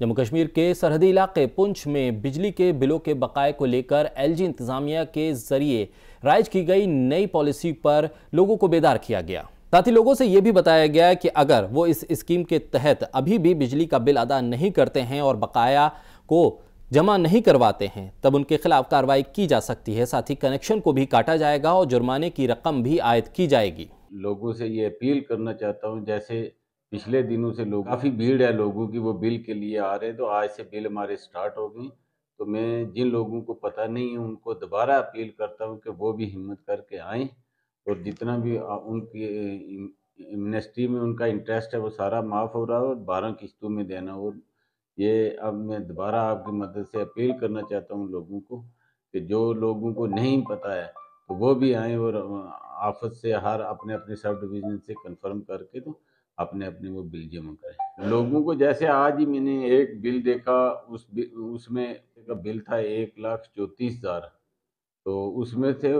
जम्मू कश्मीर के सरहदी इलाके पुंछ में बिजली के बिलों के बकाए को लेकर एलजी इंतजामिया के जरिए राइज की गई नई पॉलिसी पर लोगों को बेदार किया गया साथ ही लोगों से ये भी बताया गया कि अगर वो इस स्कीम के तहत अभी भी बिजली का बिल अदा नहीं करते हैं और बकाया को जमा नहीं करवाते हैं तब उनके खिलाफ कार्रवाई की जा सकती है साथ ही कनेक्शन को भी काटा जाएगा और जुर्माने की रकम भी आयद की जाएगी लोगों से ये अपील करना चाहता हूँ जैसे पिछले दिनों से लोग काफ़ी भीड़ है लोगों की वो बिल के लिए आ रहे हैं तो आज से बिल हमारे स्टार्ट हो गई तो मैं जिन लोगों को पता नहीं है उनको दोबारा अपील करता हूँ कि वो भी हिम्मत करके आएँ और जितना भी उनकी मिनिस्ट्री में उनका इंटरेस्ट है वो सारा माफ़ हो रहा है और बारह किस्तों में देना और ये अब मैं दोबारा आपकी मदद से अपील करना चाहता हूँ लोगों को कि जो लोगों को नहीं पता है तो वो भी आएँ और आफत से हर अपने अपने सब डिविजन से कंफर्म करके तो अपने अपने वो बिल जमा करें लोगों को जैसे आज ही मैंने एक बिल देखा उस बिल उसमें का बिल था एक लाख चौंतीस हज़ार तो उसमें से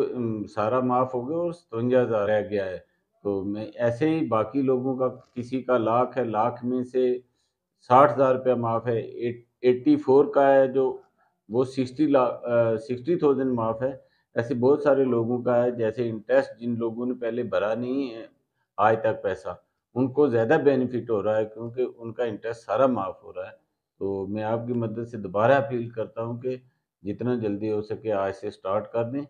सारा माफ़ हो गया और सतवंजा हज़ार रह गया है तो मैं ऐसे ही बाकी लोगों का किसी का लाख है लाख में से साठ हज़ार रुपया माफ़ है एट्टी फोर का है जो वो सिक्सटी लाख सिक्सटी थाउजेंड माफ़ है ऐसे बहुत सारे लोगों का है जैसे इंटरेस्ट जिन लोगों ने पहले भरा नहीं है आज तक पैसा उनको ज़्यादा बेनिफिट हो रहा है क्योंकि उनका इंटरेस्ट सारा माफ़ हो रहा है तो मैं आपकी मदद से दोबारा अपील करता हूँ कि जितना जल्दी हो सके आज से स्टार्ट कर दें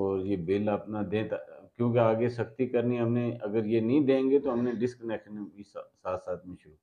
और ये बिल अपना दें क्योंकि आगे सख्ती करनी हमने अगर ये नहीं देंगे तो हमने डिस्कनेक्शन भी साथ साथ में शुरू